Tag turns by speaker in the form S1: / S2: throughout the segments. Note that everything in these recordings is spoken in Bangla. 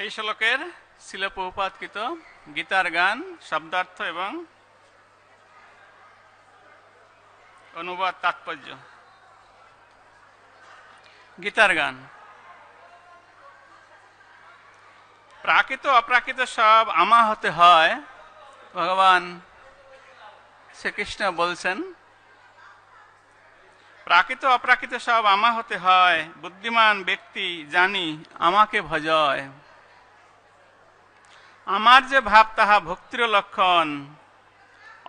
S1: এই শ্লোকের শিলপ্রপাতকৃত গীতার গান শব্দার্থ এবং অনুবাদ তাৎপর্য গীতার গান প্রাকৃত অপ্রাকৃত সব আমা হতে হয় ভগবান শ্রীকৃষ্ণ বলছেন প্রাকৃত অপ্রাকৃত সব আমা হতে হয় বুদ্ধিমান ব্যক্তি জানি আমাকে ভজয় আমার যে ভাব তাহা ভক্তির লক্ষণ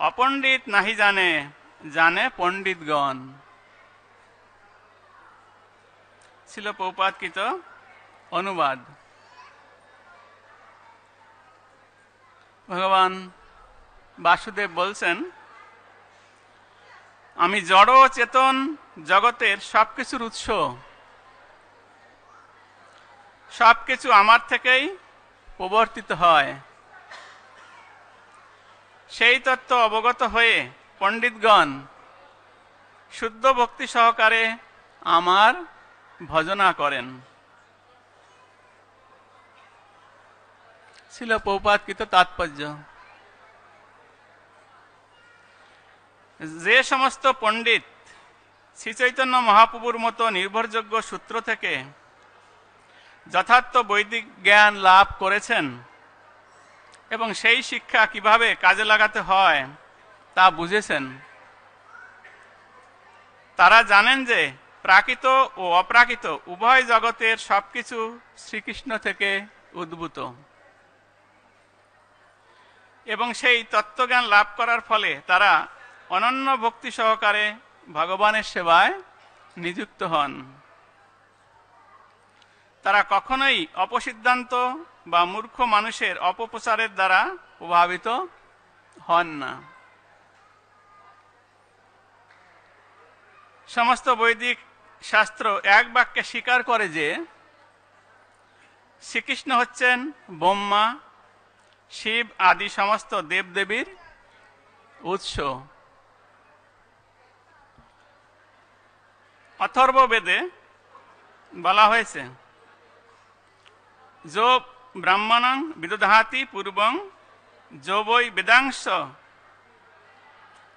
S1: অপণ্ডিত নাহি জানে জানে পণ্ডিতগণ ছিল পৌপাতকৃত অনুবাদ ভগবান বাসুদেব বলছেন আমি জড় চেতন জগতের সবকিছুর উৎস সবকিছু আমার থেকেই প্রবর্তিত হয় সেই তত্ত্ব অবগত হয়ে পণ্ডিতগণ শুদ্ধ ভক্তি সহকারে আমার ভজনা করেন ছিল পৌপাতকৃত তাৎপর্য যে সমস্ত পণ্ডিত শ্রীচৈতন্য মহাপ্রভুর মতো নির্ভরযোগ্য সূত্র থেকে যথার্থ বৈদিক জ্ঞান লাভ করেছেন এবং সেই শিক্ষা কিভাবে কাজে লাগাতে হয় তা বুঝেছেন তারা জানেন যে প্রাকৃত ও অপ্রাকৃত উভয় জগতের সবকিছু শ্রীকৃষ্ণ থেকে উদ্ভূত এবং সেই তত্ত্বজ্ঞান লাভ করার ফলে তারা অনন্য ভক্তি সহকারে ভগবানের সেবায় নিযুক্ত হন তারা কখনোই অপসিদ্ধান্ত বা মূর্খ মানুষের অপপ্রচারের দ্বারা প্রভাবিত হন না সমস্ত বৈদিক শাস্ত্র এক বাক্যে স্বীকার করে যে শ্রীকৃষ্ণ হচ্ছেন ব্রহ্মা শিব আদি সমস্ত দেবদেবীর উৎস অথর্ব বেদে বলা হয়েছে যো ব্রাহ্মণং विदधाति পূর্বং जो वै वेदांश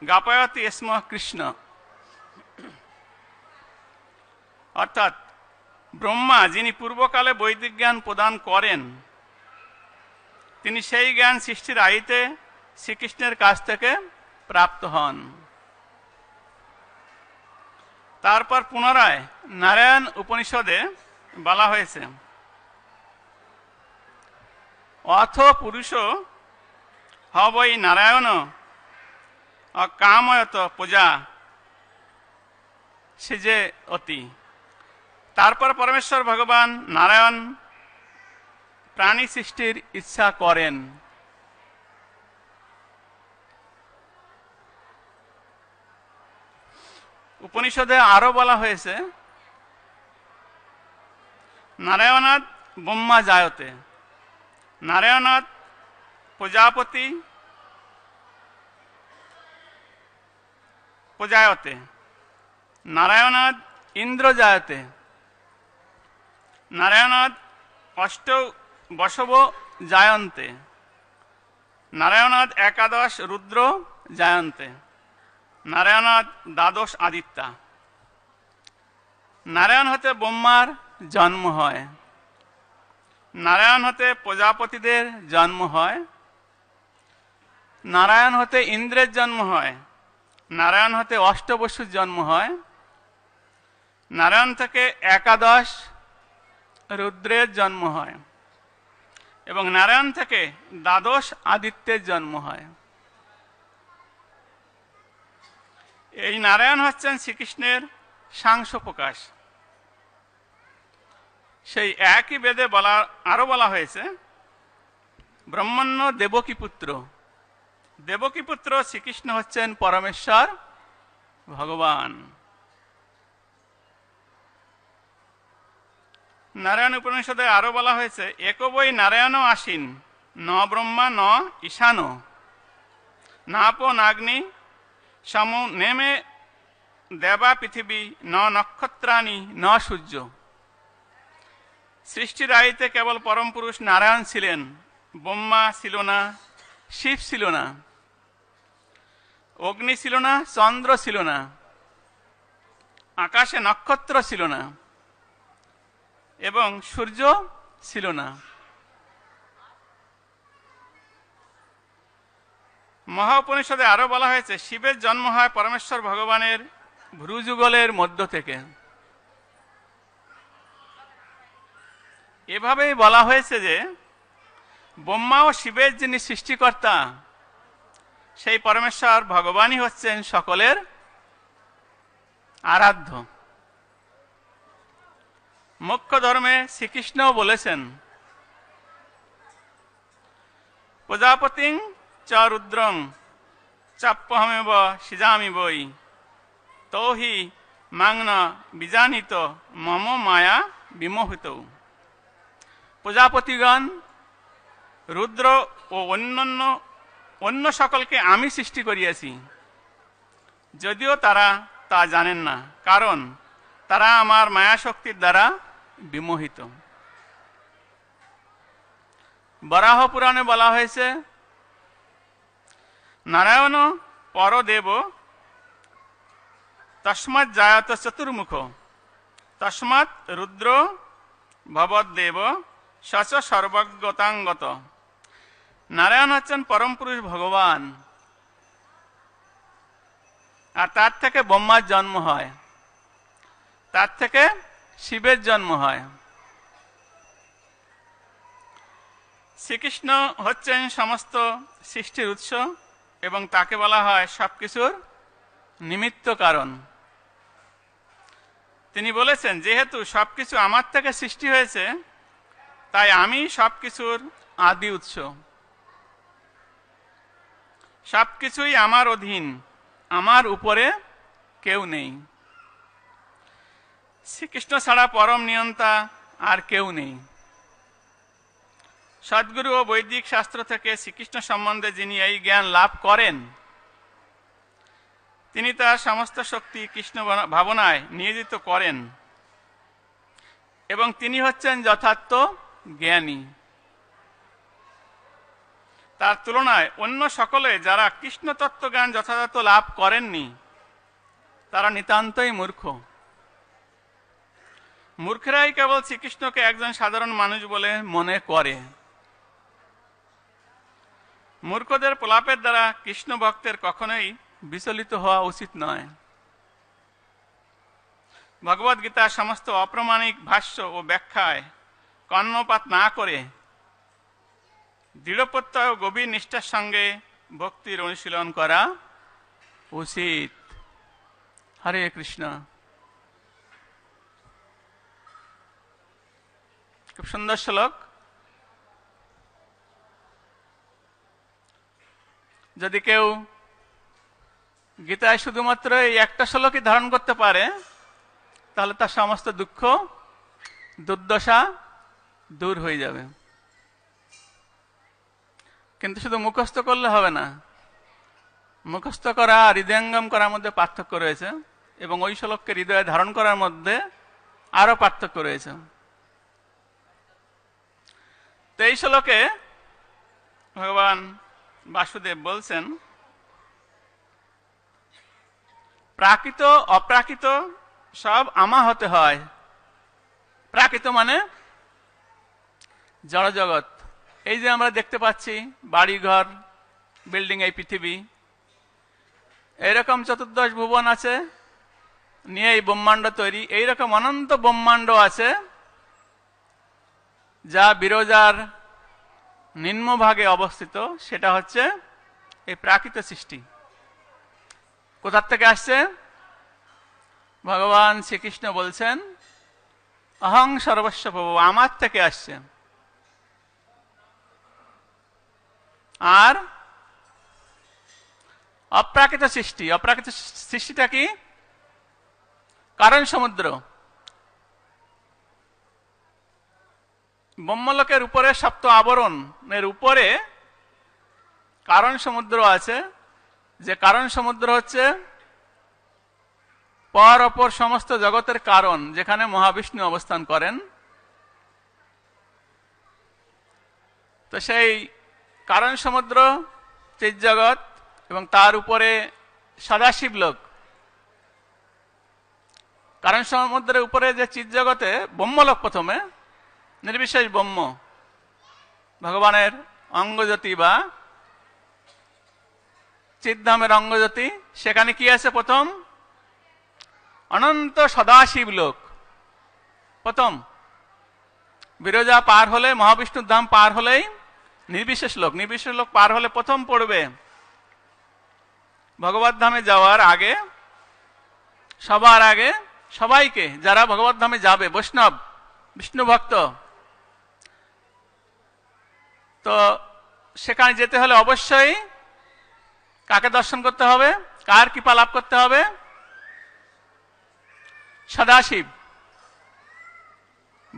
S1: গাপায়তে স্ম কৃষ্ণ অর্থাৎ ব্রহ্মা যিনি পূর্বকালে বৈদিক জ্ঞান প্রদান করেন তিনি সেই জ্ঞান সৃষ্টির আইতে শ্রীকৃষ্ণের কাছ থেকে প্রাপ্ত হন তারপর পুনরায় নারায়ণ উপনিষদে বলা হয়েছে অথ পুরুষ হ বৈ নারায়ণ অকাময়ত পূজা সে যে অতি তারপর পরমেশ্বর ভগবান নারায়ণ প্রাণী সৃষ্টির ইচ্ছা করেন উপনিষদে আরো বলা হয়েছে নারায়ণাদ ব্রহ্মা জায়তে নারায়ণনাথ প্রজাপতি প্রজায়তে নারায়ণনাথ ইন্দ্রজায়তে নারায়ণনাথ অষ্ট বসব জায়ন্তে নারায়ণনাথ একাদশ রুদ্র জায়ন্তে নারায়ণনাথ দ্বাদশ আদিত্যা নারায়ণ হতে ব্রহ্মার জন্ম হয় নারায়ণ হতে প্রজাপতিদের জন্ম হয় নারায়ণ হতে ইন্দ্রের জন্ম হয় নারায়ণ হতে অষ্টবসুর জন্ম হয় নারায়ণ থেকে একাদশ রুদ্রের জন্ম হয় এবং নারায়ণ থেকে দ্বাদশ আদিত্যের জন্ম হয় এই নারায়ণ হচ্ছেন শ্রীকৃষ্ণের সাংস প্রকাশ সেই একই বেদে বলা আরো বলা হয়েছে ব্রহ্মান্ন দেবকী পুত্র দেবকী পুত্র শ্রীকৃষ্ণ হচ্ছেন পরমেশ্বর ভগবান নারায়ণ উপনিষদে আরো বলা হয়েছে একবই নারায়ণ আসীন ন ব্রহ্মা ন ঈশান নাপ নাগ্নি সম নেমে দেবা পৃথিবী ন নক্ষত্রাণী ন সূর্য সৃষ্টির আয়তে কেবল পরম পুরুষ নারায়ণ ছিলেন ব্রহ্মা ছিল না শিব ছিল না অগ্নি ছিল না চন্দ্র ছিল না আকাশে নক্ষত্র ছিল না এবং সূর্য ছিল না মহাউপনিষদে আরো বলা হয়েছে শিবের জন্ম হয় পরমেশ্বর ভগবানের ভ্রুযুগলের মধ্য থেকে এভাবেই বলা হয়েছে যে ব্রহ্মা ও শিবের যিনি সৃষ্টিকর্তা সেই পরমেশ্বর ভগবানই হচ্ছেন সকলের আরাধ্য মুখ্য ধর্মে শ্রীকৃষ্ণও বলেছেন প্রজাপতিং চ রুদ্রং চাপ্পহমেব সিজামি বই তৌহি মাংনা বিজানিত মম মায়া বিমোহিত প্রজাপতিগণ রুদ্র ও অন্যান্য অন্য সকলকে আমি সৃষ্টি করিয়াছি যদিও তারা তা জানেন না কারণ তারা আমার মায়াশক্তির দ্বারা বিমোহিত বরাহ পুরাণে বলা হয়েছে নারায়ণ পরদেব তস্মাৎ জায়াত চতুর্মুখ তস্মাৎ রুদ্র ভবদেব সচ সর্বজ্ঞতাঙ্গত নারায়ণ হচ্ছেন পরম পুরুষ ভগবান আর তার থেকে ব্রহ্মার জন্ম হয় তার থেকে শিবের জন্ম হয় শ্রীকৃষ্ণ হচ্ছেন সমস্ত সৃষ্টির উৎস এবং তাকে বলা হয় সবকিছুর নিমিত্ত কারণ তিনি বলেছেন যেহেতু সবকিছু আমার থেকে সৃষ্টি হয়েছে তাই আমি সব কিছুর আদি উৎস সবকিছুই আমার অধীন আমার উপরে কেউ নেই শ্রীকৃষ্ণ ছাড়া পরম নিয়ন্তা আর কেউ নেই সদ্গুরু ও বৈদিক শাস্ত্র থেকে শ্রীকৃষ্ণ সম্বন্ধে যিনি এই জ্ঞান লাভ করেন তিনি তার সমস্ত শক্তি কৃষ্ণ ভাবনায় নিয়োজিত করেন এবং তিনি হচ্ছেন যথার্থ জ্ঞানী তার তুলনায় অন্য সকলে যারা কৃষ্ণ তত্ত্ব জ্ঞান যথাযথ লাভ করেননি তারা নিতান্তই মূর্খ মূর্খেরাই কেবল শ্রীকৃষ্ণকে একজন সাধারণ মানুষ বলে মনে করে মূর্খদের প্রলাপের দ্বারা কৃষ্ণ ভক্তের কখনোই বিচলিত হওয়া উচিত নয় ভগবদ্গীতার সমস্ত অপ্রমাণিক ভাষ্য ও ব্যাখ্যায় কর্মপাত না করে দৃঢ়পত্য ও গভীর নিষ্ঠার সঙ্গে ভক্তির অনুশীলন করা উচিত হরে কৃষ্ণ খুব সুন্দর শ্লোক যদি কেউ গীতায় শুধুমাত্র এই একটা শ্লোকই ধারণ করতে পারে তাহলে তার সমস্ত দুঃখ দুর্দশা দূর হয়ে যাবে কিন্তু শুধু মুখস্থ করলে হবে না মুখস্থ করা হৃদয়ঙ্গম করার মধ্যে পার্থক্য রয়েছে এবং ওই শ্লোককে হৃদয়ে ধারণ করার মধ্যে আরও পার্থক্য রয়েছে তো এই ভগবান বাসুদেব বলছেন প্রাকৃত অপ্রাকৃত সব আমা হতে হয় প্রাকৃত মানে জড়জগত এই যে আমরা দেখতে পাচ্ছি বাড়িঘর বিল্ডিং এই পৃথিবী এইরকম চতুর্দশ ভুবন আছে নিয়ে এই ব্রহ্মাণ্ড তৈরি এইরকম অনন্ত ব্রহ্মাণ্ড আছে যা বিরোজার নিম্নভাগে অবস্থিত সেটা হচ্ছে এই প্রাকৃত সৃষ্টি কোথার থেকে আসছে ভগবান শ্রীকৃষ্ণ বলছেন অহং সর্বস্ব প্রভু আমার থেকে আসছেন আর অপ্রাকৃত সৃষ্টি অপ্রাকৃত সৃষ্টিটা কি কারণ সমুদ্র ব্রহ্মলোকের উপরে সপ্ত আবরণের উপরে কারণ সমুদ্র আছে যে কারণ সমুদ্র হচ্ছে পর অপর সমস্ত জগতের কারণ যেখানে মহাবিষ্ণু অবস্থান করেন তো সেই কারণ সমুদ্র জগৎ এবং তার উপরে সদাশিব লোক কারণ সমুদ্রের উপরে যে জগতে ব্রহ্মলোক প্রথমে নির্বিশেষ ব্রহ্ম ভগবানের অঙ্গজ্যোতি বা চিদ্ধামের অঙ্গজ্যোতি সেখানে কি আছে প্রথম অনন্ত সদাশিব লোক প্রথম বিরজা পার হলে মহাবিষ্ণুর ধাম পার হলেই নির্বিশেষ লোক নির্বিশেষ লোক পার হলে প্রথম পড়বে ভগবত ধামে যাওয়ার আগে সবার আগে সবাইকে যারা ভগবত ধামে যাবে বৈষ্ণব বিষ্ণু ভক্ত তো সেখানে যেতে হলে অবশ্যই কাকে দর্শন করতে হবে কার কৃপা লাভ করতে হবে সদাশিব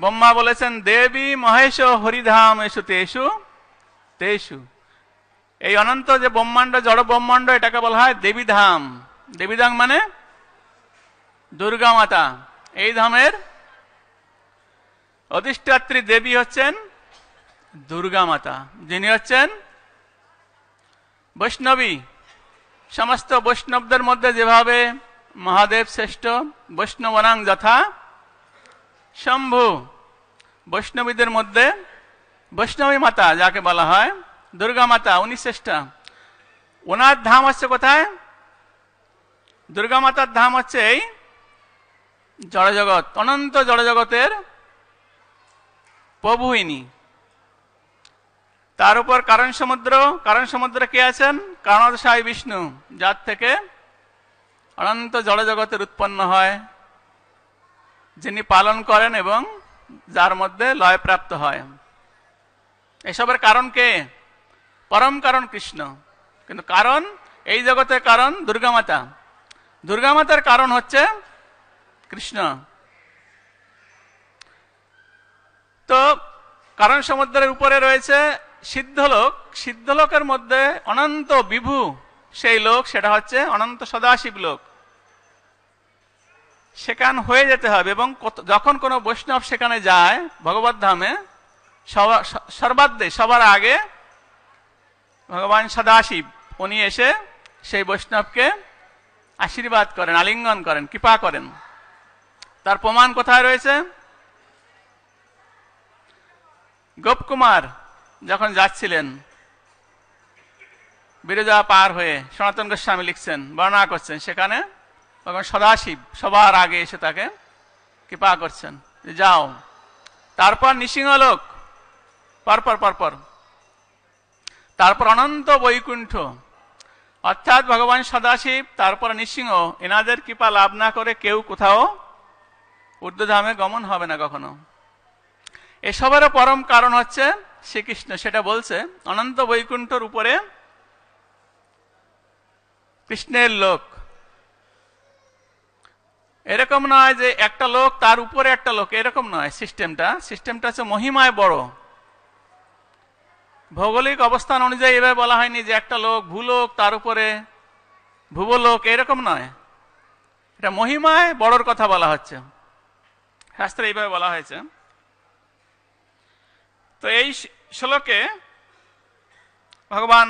S1: ব্রহ্মা বলেছেন দেবী মহেশ হরিধাম এসু তেসু তেসু এই অনন্ত যে ব্রহ্মাণ্ড জড় ব্রহ্মাণ্ড এটাকে বলা হয় দেবীধাম দেবীধাম মানে দুর্গা মাতা এই ধামের অধিষ্ঠাত্রী দেবী হচ্ছেন দুর্গা মাতা যিনি হচ্ছেন বৈষ্ণবী সমস্ত বৈষ্ণবদের মধ্যে যেভাবে মহাদেব শ্রেষ্ঠ বৈষ্ণবনাং যথা শম্ভু বৈষ্ণবীদের মধ্যে বৈষ্ণবী মাতা যাকে বলা হয় দুর্গা মাতা উনি শ্রেষ্ঠা ওনার ধাম হচ্ছে কোথায় দুর্গা মাতার ধাম হচ্ছে এই জড়জগৎ অনন্ত জড়জগতের প্রভুইনি তার উপর কারণ সমুদ্র কারণ সমুদ্রে কে আছেন কারণ সাই বিষ্ণু যার থেকে অনন্ত জড়জগতের উৎপন্ন হয় যিনি পালন করেন এবং যার মধ্যে লয় প্রাপ্ত হয় এসবের কারণ কে পরম কারণ কৃষ্ণ কিন্তু কারণ এই জগতের কারণ দুর্গামাতা দুর্গামাতার কারণ হচ্ছে কৃষ্ণ তো কারণ সমুদ্রের উপরে রয়েছে সিদ্ধলোক সিদ্ধলোকের মধ্যে অনন্ত বিভু সেই লোক সেটা হচ্ছে অনন্ত সদাশিব লোক সেখান হয়ে যেতে হবে এবং যখন কোনো বৈষ্ণব সেখানে যায় ভগবত ধামে সর্বাধ্যে সবার আগে ভগবান সদাশিব উনি এসে সেই বৈষ্ণবকে আশীর্বাদ করেন আলিঙ্গন করেন কৃপা করেন তার প্রমাণ কোথায় রয়েছে গোপকুমার যখন যাচ্ছিলেন বিরোধা পার হয়ে সনাতন গোস্বামী লিখছেন বর্ণনা করছেন সেখানে ভগবান সদাশিব সবার আগে এসে তাকে কৃপা করছেন যাও তারপর নিসিংহ লোক পরপর পরপর তারপর অনন্ত বৈকুণ্ঠ অর্থাৎ ভগবান সদাশিব তারপর নৃসিংহ এনাদের কৃপা লাভ না করে কেউ কোথাও ঊর্ধ্বধামে গমন হবে না কখনো এসবেরও পরম কারণ হচ্ছে শ্রীকৃষ্ণ সেটা বলছে অনন্ত বৈকুণ্ঠর উপরে কৃষ্ণের লোক এরকম নয় যে একটা লোক তার উপরে একটা লোক এরকম নয় সিস্টেমটা সিস্টেমটা হচ্ছে মহিমায় বড় ভৌগোলিক অবস্থান অনুযায়ী এভাবে বলা হয়নি যে একটা লোক ভূলোক তার উপরে ভূবলোক এরকম নয় এটা মহিমায় বড়র কথা বলা হচ্ছে শাস্ত্রে এইভাবে বলা হয়েছে তো এই শ্লোকে ভগবান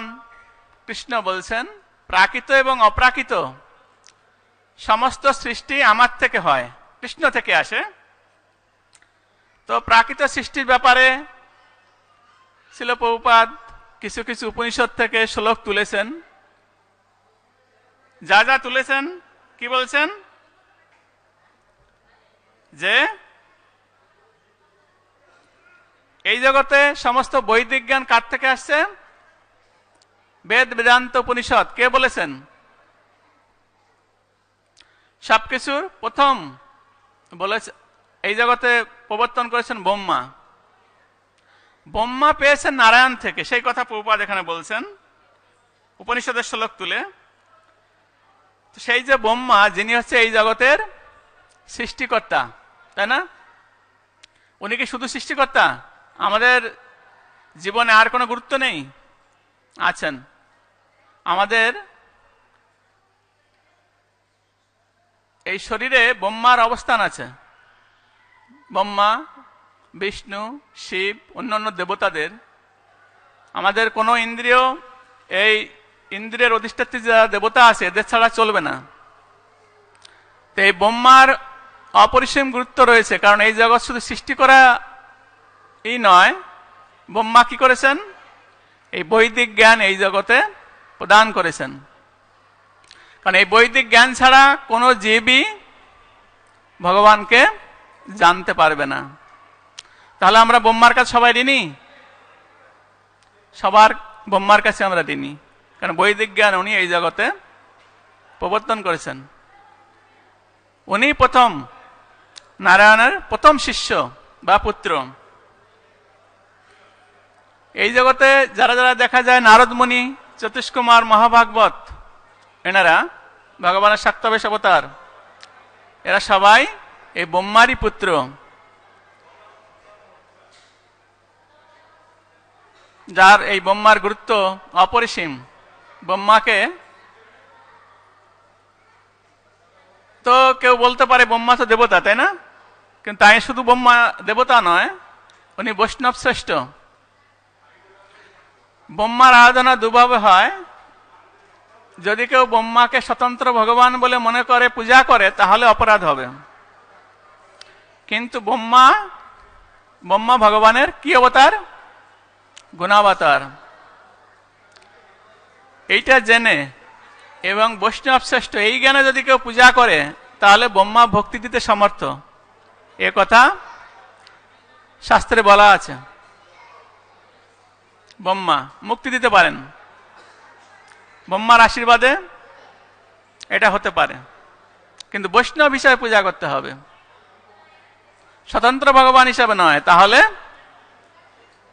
S1: কৃষ্ণ বলছেন প্রাকৃত এবং অপ্রাকৃত সমস্ত সৃষ্টি আমার থেকে হয় কৃষ্ণ থেকে আসে তো প্রাকৃত সৃষ্টির ব্যাপারে শিলপ্রপাত কিছু কিছু উপনিষদ থেকে শ্লোক তুলেছেন যা যা তুলেছেন কি বলছেন যে এই জগতে সমস্ত বৈদিক জ্ঞান কার থেকে আসছে বেদ বেদান্ত উপনিষদ কে বলেছেন সবকিছুর প্রথম বলেছে এই জগতে প্রবর্তন করেছেন ব্রহ্মা ব্রহ্মা পেয়েছেন নারায়ণ থেকে সেই কথা প্রভুপাদ এখানে বলছেন উপনিষদের শ্লোক তুলে সেই যে ব্রহ্মা যিনি হচ্ছে এই জগতের সৃষ্টিকর্তা তাই না উনি কি শুধু সৃষ্টিকর্তা আমাদের জীবনে আর কোনো গুরুত্ব নেই আছেন আমাদের এই শরীরে ব্রহ্মার অবস্থান আছে ব্রহ্মা বিষ্ণু শিব অন্যান্য দেবতাদের আমাদের কোনো ইন্দ্রিয় এই ইন্দ্রিয়ের অধিষ্ঠাত্রী যারা দেবতা আছে এদের ছাড়া চলবে না তো এই ব্রহ্মার অপরিসীম গুরুত্ব রয়েছে কারণ এই জগৎ শুধু সৃষ্টি করা এই নয় ব্রহ্মা কি করেছেন এই বৈদিক জ্ঞান এই জগতে প্রদান করেছেন কারণ এই বৈদিক জ্ঞান ছাড়া কোনো জীবই ভগবানকে জানতে পারবে না তাহলে আমরা বোম্মার কাছে সবাই দিনি সবার বোম্মার কাছে আমরা দিনি কারণ বৈদিক জ্ঞান উনি এই জগতে প্রবর্তন করেছেন উনি প্রথম নারায়ণের প্রথম শিষ্য বা পুত্র এই জগতে যারা যারা দেখা যায় নারদমণি চতুষ্কুমার মহাভাগবত এনারা ভগবানের সাক্তবেশ অবতার এরা সবাই এই বোম্মারি পুত্র যার এই বোম্মার গুরুত্ব অপরিসীম বোম্মাকে তো কেউ বলতে পারে বোম্মা তো দেবতা তাই না কিন্তু তাই শুধু বোম্মা দেবতা নয় উনি বৈষ্ণব শ্রেষ্ঠ বোম্মার আরাধনা দুভাবে হয় যদি কেউ বোম্মাকে স্বতন্ত্র ভগবান বলে মনে করে পূজা করে তাহলে অপরাধ হবে কিন্তু বোম্মা বোম্মা ভগবানের কি অবতার গুণাবতার এইটা জেনে এবং বৈষ্ণব শ্রেষ্ঠ এই জ্ঞানে যদি কেউ পূজা করে তাহলে ব্রহ্মা ভক্তি দিতে সমর্থ এ কথা শাস্ত্রে বলা আছে ব্রহ্মা মুক্তি দিতে পারেন ব্রহ্মার আশীর্বাদে এটা হতে পারে কিন্তু বৈষ্ণব হিসাবে পূজা করতে হবে স্বতন্ত্র ভগবান হিসাবে নয় তাহলে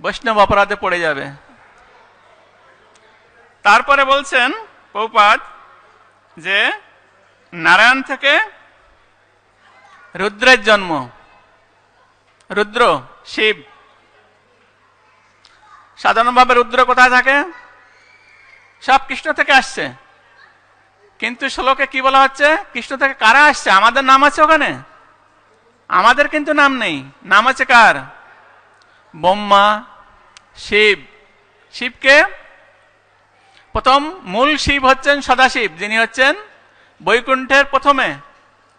S1: বৈষ্ণব অপরাধে পড়ে যাবে তারপরে বলছেন পৌপাত যে নারায়ণ থেকে রুদ্রের জন্ম রুদ্র শিব সাধারণভাবে রুদ্র কোথায় থাকে সব কৃষ্ণ থেকে আসছে কিন্তু শ্লোকে কি বলা হচ্ছে কৃষ্ণ থেকে কারা আসছে আমাদের নাম আছে ওখানে আমাদের কিন্তু নাম নেই নাম আছে কার ব্রহ্মা শিব শিবকে প্রথম মূল শিব হচ্ছেন সদাশিব যিনি হচ্ছেন বৈকুণ্ঠের প্রথমে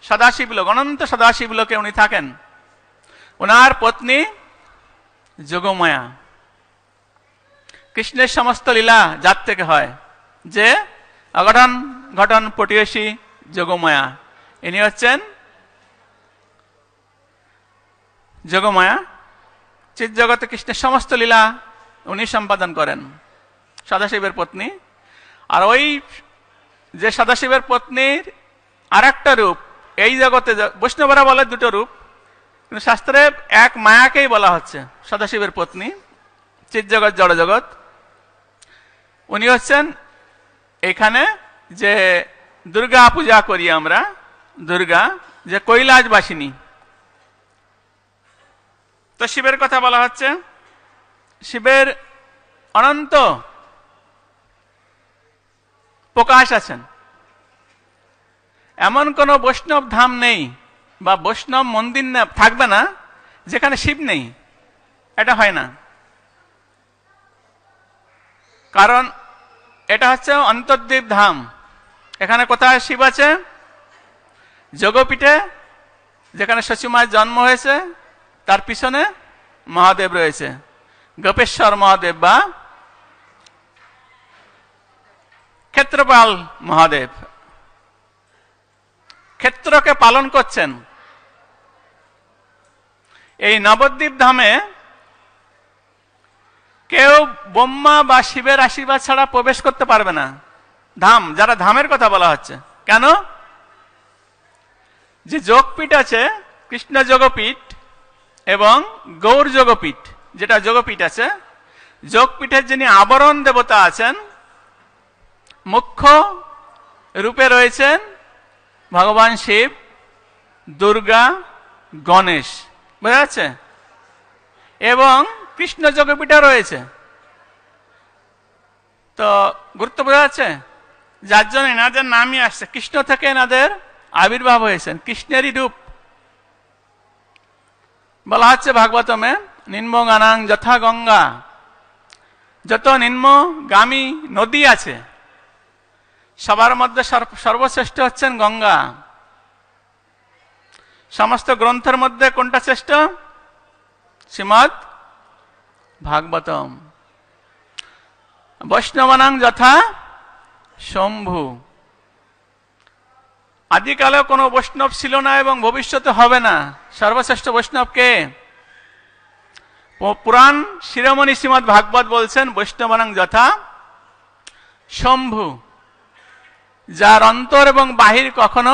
S1: সদাশিব লোক অনন্ত সদাশিব লোকে উনি থাকেন ওনার পত্নী যোগমায়া কৃষ্ণের সমস্ত লীলা যার থেকে হয় যে অঘটন ঘটন পটিয়সী যোগমায়া ইনি হচ্ছেন যোগমায়া চিৎজগতে জগতে কৃষ্ণের সমস্ত লীলা উনি সম্পাদন করেন সদাশিবের পত্নী আর ওই যে সদাশিবের পত্নীর আর একটা রূপ এই জগতে বৈষ্ণবরা বলে দুটো রূপ কিন্তু শাস্ত্রে এক মায়াকেই বলা হচ্ছে সদাশিবের পত্নী চিৎজগৎ জগৎ জড় জগৎ উনি হচ্ছেন এখানে যে দুর্গা পূজা করি আমরা দুর্গা যে কৈলাসবাসিনী তো শিবের কথা বলা হচ্ছে শিবের অনন্ত প্রকাশ আছেন এমন কোন বৈষ্ণব ধাম নেই বা বৈষ্ণব মন্দির থাকবে না যেখানে শিব নেই এটা হয় না কারণ এটা হচ্ছে অন্তর্দ্বীপ ধাম এখানে কোথায় শিব আছে যোগপীঠে যেখানে শশীমার জন্ম হয়েছে তার পিছনে মহাদেব রয়েছে গপেশ্বর মহাদেব বা ক্ষেত্রপাল মহাদেব ক্ষেত্রকে পালন করছেন এই নবদ্বীপ ধামে কেউ ব্রহ্মা বা শিবের আশীর্বাদ ছাড়া প্রবেশ করতে পারবে না ধাম যারা ধামের কথা বলা হচ্ছে কেন যে যোগপীঠ আছে কৃষ্ণ যোগপীঠ এবং গৌর যোগপীঠ যেটা যোগপীঠ আছে যোগপীঠের যিনি আবরণ দেবতা আছেন মুখ্য রূপে রয়েছেন ভগবান শিব দুর্গা গণেশ বোঝা যাচ্ছে এবং কৃষ্ণ যোগপীঠা রয়েছে তো গুরুত্ব বোঝা যাচ্ছে যার জন্য এনাদের নামই আসছে কৃষ্ণ থেকে এনাদের আবির্ভাব হয়েছেন কৃষ্ণেরই রূপ বলা হচ্ছে ভাগবতমে নিম্ন গানাং যথা গঙ্গা যত নিম্নগামী নদী আছে সবার মধ্যে সর্বশ্রেষ্ঠ হচ্ছেন গঙ্গা সমস্ত গ্রন্থের মধ্যে কোনটা শ্রেষ্ঠ শ্রীমৎ ভাগবতম বৈষ্ণবানাং যথা শম্ভু আদিকালে কোনো বৈষ্ণব ছিল না এবং ভবিষ্যতে হবে না সর্বশ্রেষ্ঠ বৈষ্ণব কে পুরাণ শিরোমণি শ্রীমৎ ভাগবত বলছেন বৈষ্ণবনাং যথা শম্ভু যার অন্তর এবং বাহির কখনো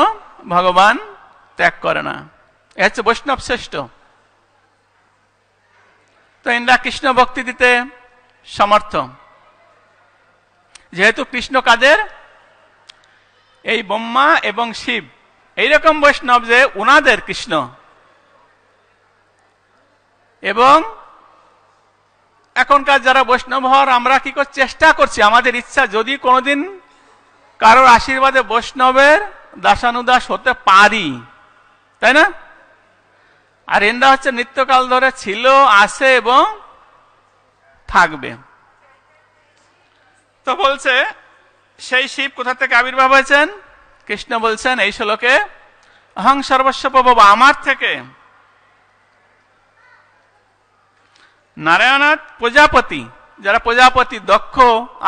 S1: ভগবান ত্যাগ করে না এ হচ্ছে বৈষ্ণব শ্রেষ্ঠ তো ইন্দ্রা কৃষ্ণ ভক্তি দিতে সমর্থ যেহেতু কৃষ্ণ কাদের এই ব্রহ্মা এবং শিব এইরকম বৈষ্ণব যে উনাদের কৃষ্ণ এবং এখনকার যারা বৈষ্ণব হওয়ার আমরা কি করে চেষ্টা করছি আমাদের ইচ্ছা যদি কোনোদিন কারোর আশীর্বাদে বৈষ্ণবের দাসানুদাস হতে পারি তাই না আর এনরা হচ্ছে নিত্যকাল ধরে ছিল আসে এবং থাকবে তো বলছে সেই শিব কোথা থেকে আবির্ভাব হয়েছেন কৃষ্ণ বলছেন এই শ্লোকে অহং সর্বস্ব প্রভব আমার থেকে নারায়ণাথ প্রজাপতি যারা প্রজাপতি দক্ষ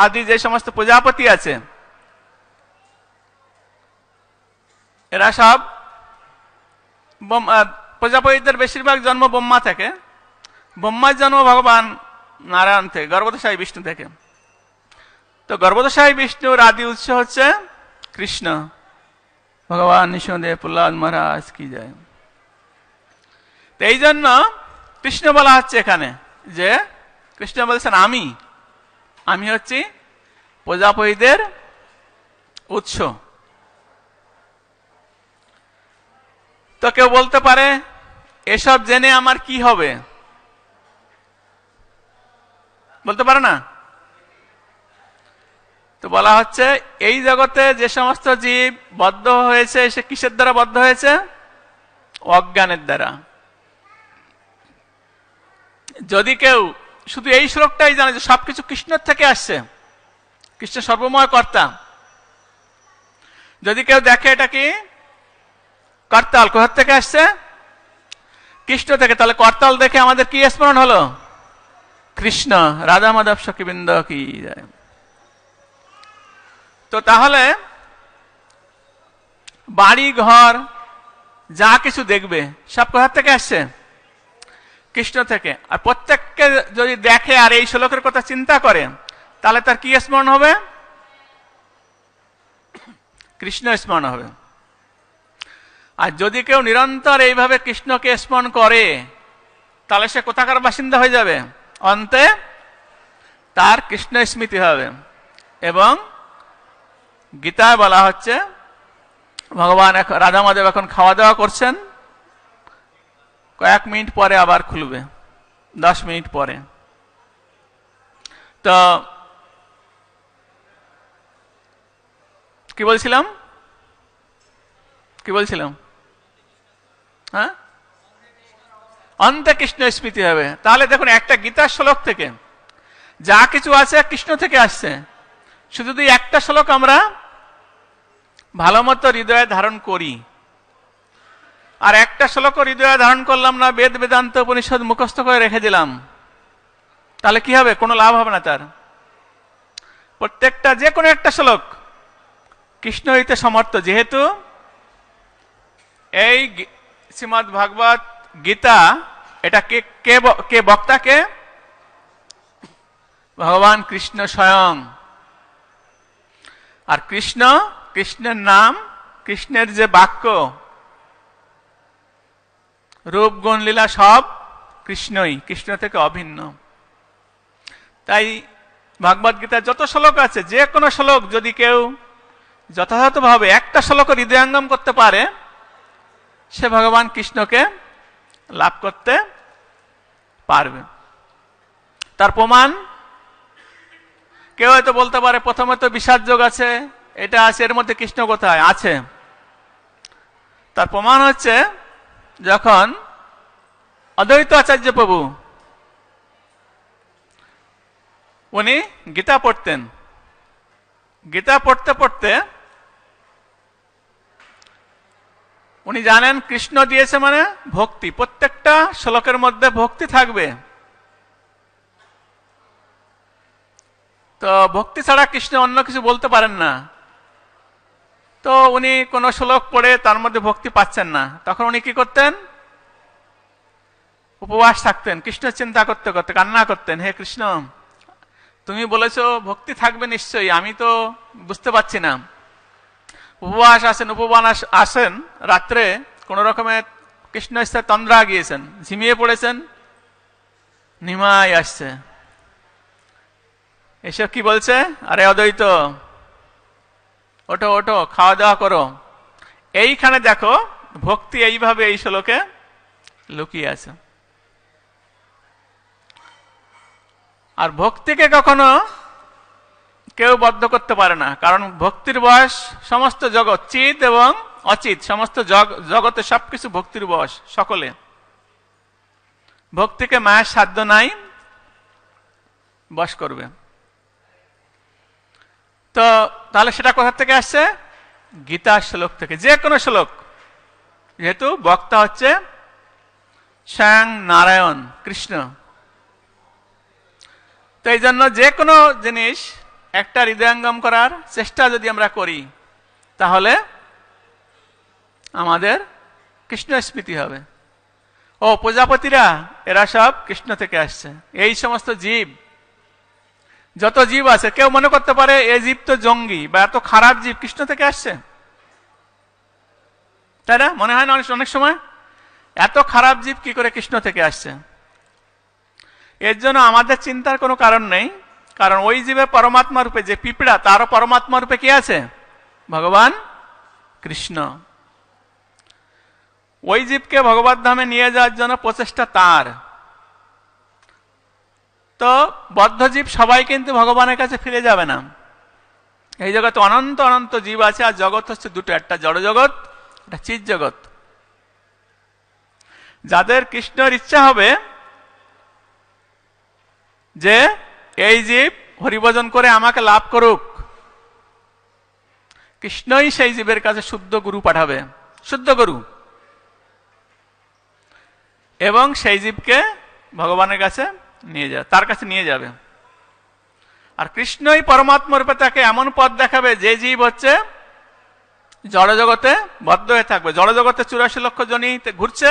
S1: আদি যে সমস্ত প্রজাপতি আছে এরা সব প্রজাপতিদের বেশিরভাগ জন্ম ব্রহ্মা থেকে ব্রহ্মার জন্ম ভগবান নারায়ণ থেকে গর্ভত বিষ্ণু থেকে তো গর্ভদশায় বিষ্ণুর আদি উৎস হচ্ছে কৃষ্ণ ভগবান নিঃসন্দেহ প্রহ্লাদ মহারাজ কি যায় তো এই জন্য কৃষ্ণ বলা হচ্ছে এখানে যে কৃষ্ণ বলছেন আমি আমি হচ্ছি প্রজাপতিদের উৎস তো কেউ বলতে পারে এসব জেনে আমার কি হবে বলতে পারে না তো বলা হচ্ছে এই জগতে যে সমস্ত জীব বদ্ধ হয়েছে সে কিসের দ্বারা বদ্ধ হয়েছে অজ্ঞানের দ্বারা যদি কেউ শুধু এই শ্লোকটাই জানে যে সবকিছু কৃষ্ণের থেকে আসছে কৃষ্ণ সর্বময় কর্তা যদি কেউ দেখে এটা কি কর্তাল কোথার থেকে আসছে কৃষ্ণ থেকে তাহলে কর্তাল দেখে আমাদের কি স্মরণ হলো কৃষ্ণ রাধা মাধব সখীবৃন্দ কি যায় তো তাহলে বাড়ি ঘর যা কিছু দেখবে সব কোথার থেকে আসছে কৃষ্ণ থেকে আর প্রত্যেককে যদি দেখে আর এই শ্লোকের কথা চিন্তা করে তাহলে তার কি স্মরণ হবে কৃষ্ণ স্মরণ হবে আর যদি কেউ নিরন্তর এইভাবে কৃষ্ণকে স্মরণ করে তাহলে সে কোথাকার বাসিন্দা হয়ে যাবে অন্তে তার কৃষ্ণ স্মৃতি হবে এবং গীতায় বলা হচ্ছে ভগবান রাধা মাধব এখন খাওয়া দাওয়া করছেন কয়েক মিনিট পরে আবার খুলবে দশ মিনিট পরে তো কি বলছিলাম কি বলছিলাম হ্যাঁ অন্তে কৃষ্ণ স্মৃতি হবে তাহলে দেখুন একটা গীতার শ্লোক থেকে যা কিছু আছে কৃষ্ণ থেকে আসছে শুধু একটা শ্লোক আমরা ভালো মতো হৃদয়ে ধারণ করি আর একটা শ্লোক হৃদয়ে ধারণ করলাম না বেদ বেদান্ত পরিষদ মুখস্থ করে রেখে দিলাম তাহলে কি হবে কোনো লাভ হবে না তার প্রত্যেকটা যে কোনো একটা শ্লোক কৃষ্ণ হইতে সমর্থ যেহেতু এই শ্রীমদ ভাগবত গীতা এটা কে কে কে বক্তাকে ভগবান কৃষ্ণ স্বয়ং আর কৃষ্ণ কৃষ্ণের নাম কৃষ্ণের যে বাক্য রূপ গুণলীলা সব কৃষ্ণই কৃষ্ণ থেকে অভিন্ন তাই ভগবদ গীতার যত শ্লোক আছে যে কোনো শ্লোক যদি কেউ যথাযথভাবে একটা শ্লোক হৃদয়ঙ্গম করতে পারে সে ভগবান কৃষ্ণকে লাভ করতে পারবে তার প্রমাণ কেউ হয়তো বলতে পারে প্রথমে তো বিষাদ যোগ আছে এটা আছে এর মধ্যে কৃষ্ণ কোথায় আছে তার প্রমাণ হচ্ছে যখন অদ্বৈত আচার্য প্রভু উনি গীতা পড়তেন গীতা পড়তে পড়তে উনি জানেন কৃষ্ণ দিয়েছে মানে ভক্তি প্রত্যেকটা শ্লোকের মধ্যে ভক্তি থাকবে তো ভক্তি ছাড়া কৃষ্ণ অন্য কিছু বলতে পারেন না তো উনি কোনো শ্লোক পড়ে তার মধ্যে ভক্তি পাচ্ছেন না তখন উনি কি করতেন উপবাস থাকতেন কৃষ্ণ চিন্তা করতে করতে কান্না করতেন হে কৃষ্ণ তুমি বলেছ ভক্তি থাকবে নিশ্চয়ই আমি তো বুঝতে পারছি না উপবাস আসেন উপবাস আসেন রাত্রে কোন রকমের কৃষ্ণ স্তর তন্দ্রা গিয়েছেন ঝিমিয়ে পড়েছেন নিমাই আসছে এসব কি বলছে আরে অদ্বৈত ওঠো ওঠো খাওয়া দাওয়া করো এইখানে দেখো ভক্তি এইভাবে এই শ্লোকে লুকিয়ে আছে আর ভক্তিকে কখনো কেউ বদ্ধ করতে পারে না কারণ ভক্তির বয়স সমস্ত জগৎ চিত এবং অচিত সমস্ত জগতে সবকিছু ভক্তির বয়স সকলে ভক্তিকে মায়ের সাধ্য নাই বস করবে তো তাহলে সেটা কোথা থেকে আসছে গীতা শ্লোক থেকে যে কোনো শ্লোক যেহেতু বক্তা হচ্ছে স্বয়ং নারায়ণ কৃষ্ণ তো এই জন্য যে কোনো জিনিস একটা হৃদয়ঙ্গম করার চেষ্টা যদি আমরা করি তাহলে আমাদের কৃষ্ণ স্মৃতি হবে ও প্রজাপতিরা এরা সব কৃষ্ণ থেকে আসছে এই সমস্ত জীব যত জীব আছে কেউ মনে করতে পারে এ জীব তো জঙ্গি বা এত খারাপ জীব কৃষ্ণ থেকে আসছে তাই না মনে হয় না অনেক অনেক সময় এত খারাপ জীব কি করে কৃষ্ণ থেকে আসছে এর জন্য আমাদের চিন্তার কোনো কারণ নেই কারণ ওই জীবের পরমাত্মা রূপে যে পিঁপড়া তারও পরমাত্মা রূপে কি আছে ভগবান কৃষ্ণ ওই জীবকে ভগবত ধামে নিয়ে যাওয়ার জন্য প্রচেষ্টা তার তো বদ্ধজীব সবাই কিন্তু ভগবানের কাছে ফিরে যাবে না এই জগতে অনন্ত অনন্ত জীব আছে আর জগৎ হচ্ছে দুটো একটা জগৎ একটা চির জগৎ যাদের কৃষ্ণর ইচ্ছা হবে যে এই জীব হরিভজন করে আমাকে লাভ করুক কৃষ্ণই সেই জীবের কাছে শুদ্ধ গুরু পাঠাবে শুদ্ধ গুরু এবং সেই জীবকে ভগবানের কাছে নিয়ে যাবে তার কাছে নিয়ে যাবে আর কৃষ্ণই পরমাত্মরূপে তাকে এমন পথ দেখাবে যে জীব হচ্ছে জড়জগতে বদ্ধ হয়ে থাকবে জড়জগতে চুরাশি লক্ষ জনই ঘুরছে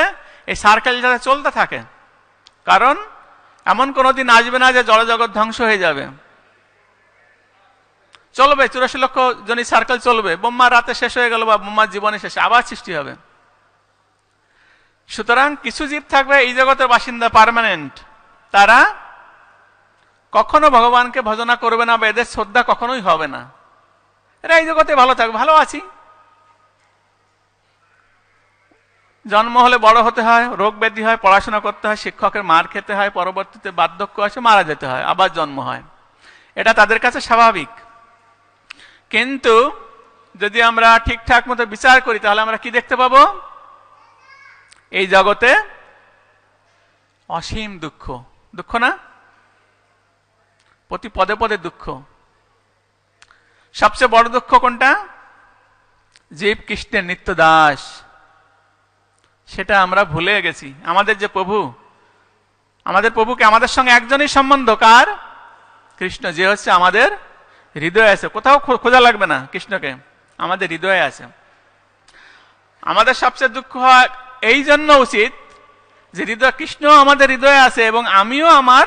S1: এই সার্কেল যাতে চলতে থাকে কারণ এমন কোনোদিন আসবে না যে জড়জগৎ ধ্বংস হয়ে যাবে চলবে চুরাশি লক্ষ জনই সার্কেল চলবে বোম্মার রাতে শেষ হয়ে গেল বা বোম্মার জীবনে শেষে আবার সৃষ্টি হবে সুতরাং কিছু জীব থাকবে এই জগতের বাসিন্দা পারমানেন্ট তারা কখনো ভগবানকে ভজনা করবে না বা এদের শ্রদ্ধা কখনোই হবে না এরা এই জগতে ভালো থাকবে ভালো আছি জন্ম হলে বড় হতে হয় রোগ ব্যাধি হয় পড়াশোনা করতে হয় শিক্ষকের মার খেতে হয় পরবর্তীতে বার্ধক্য আসে মারা যেতে হয় আবার জন্ম হয় এটা তাদের কাছে স্বাভাবিক কিন্তু যদি আমরা ঠিকঠাক মতো বিচার করি তাহলে আমরা কি দেখতে পাবো এই জগতে অসীম দুঃখ দুঃখ না প্রতি পদে পদে দুঃখ সবচেয়ে বড় দুঃখ কোনটা জীব কৃষ্ণের নিত্য দাস সেটা আমরা ভুলে গেছি আমাদের যে প্রভু আমাদের প্রভুকে আমাদের সঙ্গে একজনই সম্বন্ধ কার কৃষ্ণ যে হচ্ছে আমাদের হৃদয়ে আছে কোথাও খোঁজা লাগবে না কৃষ্ণকে আমাদের হৃদয়ে আছে আমাদের সবচেয়ে দুঃখ হওয়া এই জন্য উচিত যে হৃদয় কৃষ্ণ আমাদের হৃদয়ে আছে এবং আমিও আমার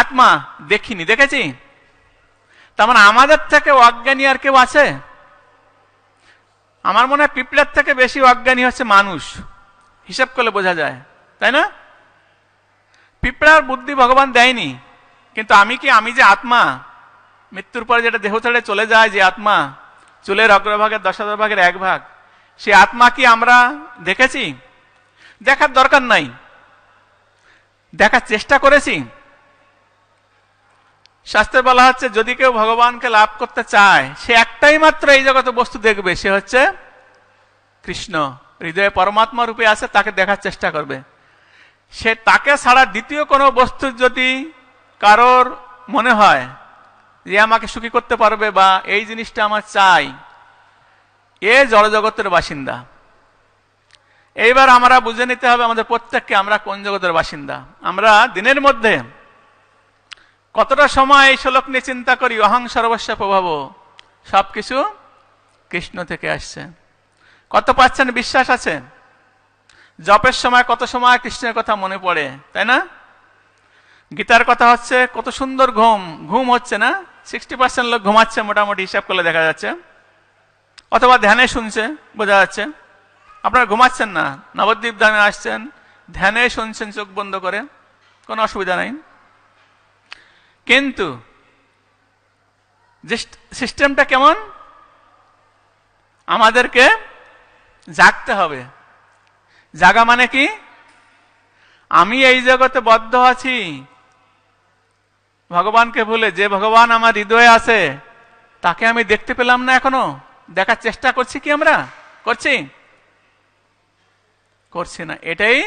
S1: আত্মা দেখিনি দেখেছি তার মানে আমাদের থেকে অজ্ঞানী আর কেউ আছে আমার মনে হয় পিপলার থেকে বেশি অজ্ঞানী হচ্ছে মানুষ হিসাব করলে বোঝা যায় তাই না পিঁপড়ার বুদ্ধি ভগবান দেয়নি কিন্তু আমি কি আমি যে আত্মা মৃত্যুর পরে যেটা দেহ ছেড়ে চলে যায় যে আত্মা চুলের অগ্রভাগের দশ ভাগের এক ভাগ সে আত্মা কি আমরা দেখেছি দেখার দরকার নাই দেখার চেষ্টা করেছি শাস্ত্রে বলা হচ্ছে যদি কেউ ভগবানকে লাভ করতে চায় সে একটাই মাত্র এই জগতে বস্তু দেখবে সে হচ্ছে কৃষ্ণ হৃদয়ে পরমাত্মা রূপে আছে তাকে দেখার চেষ্টা করবে সে তাকে ছাড়া দ্বিতীয় কোনো বস্তু যদি কারোর মনে হয় যে আমাকে সুখী করতে পারবে বা এই জিনিসটা আমার চাই এ জড়জগতের বাসিন্দা এইবার আমরা বুঝে নিতে হবে আমাদের প্রত্যেককে আমরা কোন জগতের বাসিন্দা আমরা দিনের মধ্যে কতটা সময় এই শ্লোক নিয়ে চিন্তা করি অহং সর্বস্ব প্রভাব সব কিছু কৃষ্ণ থেকে আসছে কত পাচ্ছেন বিশ্বাস আছে জপের সময় কত সময় কৃষ্ণের কথা মনে পড়ে তাই না গীতার কথা হচ্ছে কত সুন্দর ঘুম ঘুম হচ্ছে না সিক্সটি পার্সেন্ট লোক ঘুমাচ্ছে মোটামুটি হিসাব করলে দেখা যাচ্ছে অথবা ধ্যানে শুনছে বোঝা যাচ্ছে আপনারা ঘুমাচ্ছেন না নবদ্বীপ ধামে আসছেন ধ্যানে শুনছেন চোখ বন্ধ করে কোনো অসুবিধা নাই কিন্তু সিস্টেমটা কেমন আমাদেরকে জাগতে হবে জাগা মানে কি আমি এই জগতে বদ্ধ আছি ভগবানকে ভুলে যে ভগবান আমার হৃদয়ে আছে তাকে আমি দেখতে পেলাম না এখনো দেখার চেষ্টা করছি কি আমরা করছি করছি না এটাই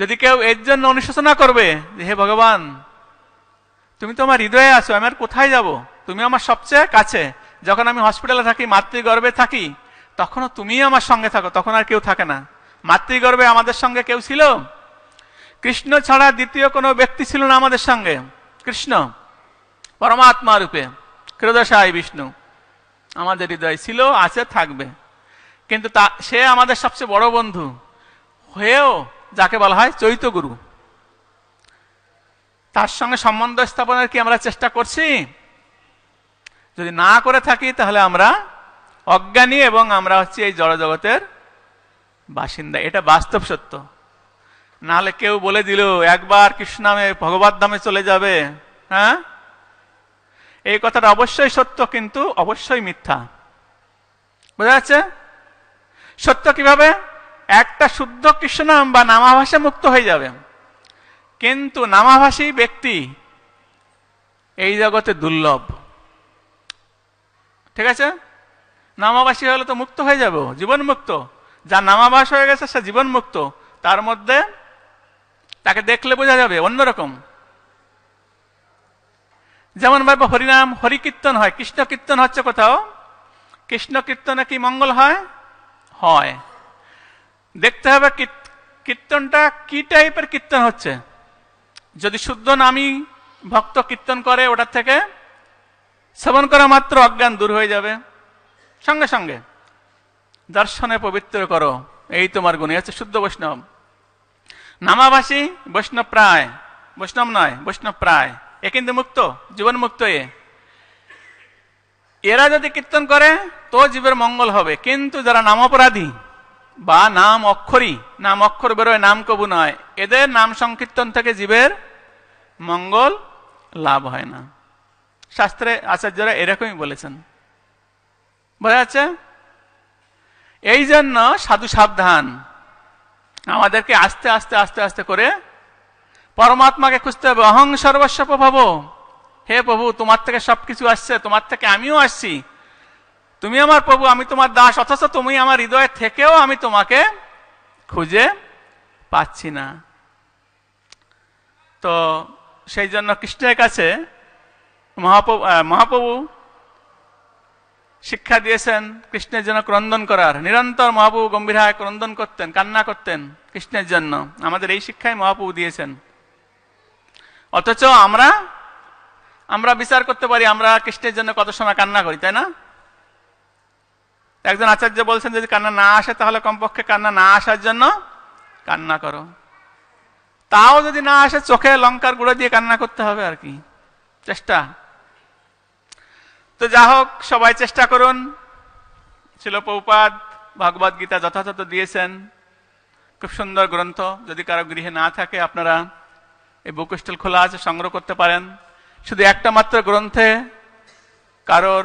S1: যদি কেউ এর জন্য অনুশোচনা করবে হে ভগবান তুমি তো আমার হৃদয়ে আছো আমি আর কোথায় যাব তুমি আমার সবচেয়ে কাছে যখন আমি হসপিটালে থাকি মাতৃগর্ভে থাকি তখনও তুমি আমার সঙ্গে থাকো তখন আর কেউ থাকে না মাতৃগর্ভে আমাদের সঙ্গে কেউ ছিল কৃষ্ণ ছাড়া দ্বিতীয় কোনো ব্যক্তি ছিল না আমাদের সঙ্গে কৃষ্ণ পরমাত্মা রূপে ক্রোদশায় বিষ্ণু আমাদের হৃদয় ছিল আছে থাকবে কিন্তু তা সে আমাদের সবচেয়ে বড় বন্ধু হয়েও যাকে বলা হয় চৈত গুরু তার সঙ্গে সম্বন্ধ স্থাপনের কি আমরা চেষ্টা করছি যদি না করে থাকি তাহলে আমরা অজ্ঞানী এবং আমরা হচ্ছি এই জড়জগতের বাসিন্দা এটা বাস্তব সত্য নাহলে কেউ বলে দিল একবার কৃষ্ণামে ভগবত ধামে চলে যাবে হ্যাঁ এই কথাটা অবশ্যই সত্য কিন্তু অবশ্যই মিথ্যা বোঝা যাচ্ছে সত্য কিভাবে একটা শুদ্ধ কৃষ্ণনাম বা নামাভাষা মুক্ত হয়ে যাবে কিন্তু নামাভাষী ব্যক্তি এই জগতে দুর্লভ ঠিক আছে নামাবাসী হলে তো মুক্ত হয়ে যাবে জীবন মুক্ত যা নামাবাস হয়ে গেছে সে জীবন মুক্ত তার মধ্যে তাকে দেখলে বোঝা যাবে অন্যরকম যেমন ভাবে হরিনাম হরি কীর্তন হয় কৃষ্ণ কীর্তন হচ্ছে কোথাও কৃষ্ণ কীর্তনে কি মঙ্গল হয় হয় দেখতে হবে কীর্তনটা কি টাইপের কীর্তন হচ্ছে যদি শুদ্ধ নামি ভক্ত কীর্তন করে ওটার থেকে সেবন করা মাত্র অজ্ঞান দূর হয়ে যাবে সঙ্গে সঙ্গে দর্শনে পবিত্র করো এই তোমার গুণ আছে শুদ্ধ বৈষ্ণব নামাভাষী বৈষ্ণব প্রায় বৈষ্ণব নয় বৈষ্ণব প্রায় এ কিন্তু মুক্ত জীবন মুক্ত এ এরা যদি কীর্তন করে তো জীবের মঙ্গল হবে কিন্তু যারা নাম অপরাধী বা নাম অক্ষরী নাম অক্ষর বেরোয় নাম কবু নয় এদের নাম সংকীর্তন থেকে জীবের মঙ্গল লাভ হয় না শাস্ত্রে আচার্যরা এরকমই বলেছেন বোঝা যাচ্ছে এই জন্য সাধু সাবধান আমাদেরকে আস্তে আস্তে আস্তে আস্তে করে পরমাত্মাকে খুঁজতে হবে অহং সর্বস্ব প্রভাব হে প্রভু তোমার থেকে সবকিছু আসছে তোমার থেকে আমিও আসছি তুমি আমার প্রভু আমি তোমার দাস অথচ তুমি আমার হৃদয়ে থেকেও আমি তোমাকে খুঁজে পাচ্ছি না তো সেই জন্য কৃষ্ণের কাছে মহাপ্রভু মহাপ্রভু শিক্ষা দিয়েছেন কৃষ্ণের জন্য ক্রন্দন করার নিরন্তর মহাপ্রভু গম্ভীরায় ক্রন্দন করতেন কান্না করতেন কৃষ্ণের জন্য আমাদের এই শিক্ষায় মহাপ্রভু দিয়েছেন অথচ আমরা আমরা বিচার করতে পারি আমরা কৃষ্ণের জন্য কত সময় কান্না করি তাই না একজন আচার্য বলছেন যদি কান্না না আসে তাহলে কমপক্ষে কান্না না আসার জন্য কান্না করো তাও যদি না আসে চোখে লঙ্কার গুঁড়ো দিয়ে কান্না করতে হবে আর কি চেষ্টা তো যা হোক সবাই চেষ্টা করুন ছিল পৌপাদ ভগবত গীতা যথাযথ দিয়েছেন খুব সুন্দর গ্রন্থ যদি কারো গৃহে না থাকে আপনারা এই বুক স্টল খোলা আছে সংগ্রহ করতে পারেন শুধু একটা মাত্র গ্রন্থে কারোর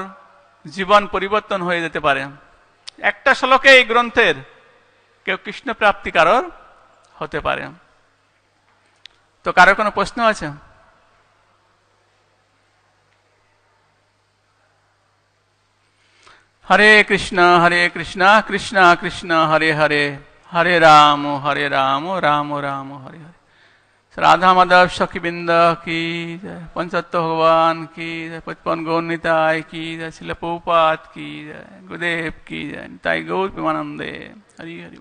S1: জীবন পরিবর্তন হয়ে যেতে পারে একটা শ্লোকে এই গ্রন্থের কেউ কৃষ্ণ প্রাপ্তি কারোর হতে পারে তো কারো কোনো প্রশ্ন আছে হরে কৃষ্ণ হরে কৃষ্ণ কৃষ্ণ কৃষ্ণ হরে হরে হরে রাম হরে রাম রাম রাম হরে হরে राधा माधव सखीबिंद की जय पंचत्व भगवान की जय पचपन गौनिताय की जय शिलपोपात की जय गुरुदेव की जय निताई गौर प्रेमानंदे हरि हरि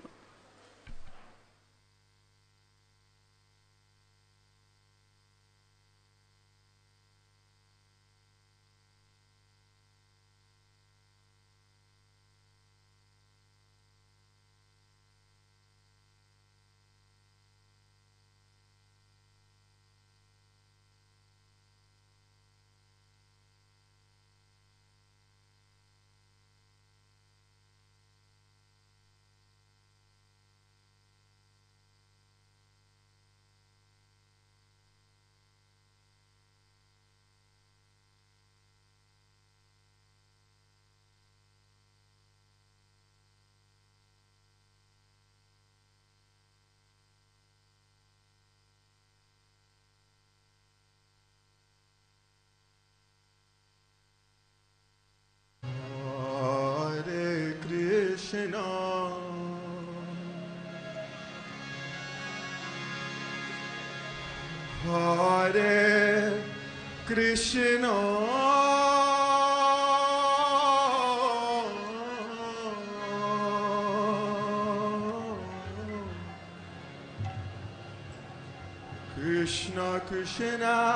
S1: Krishna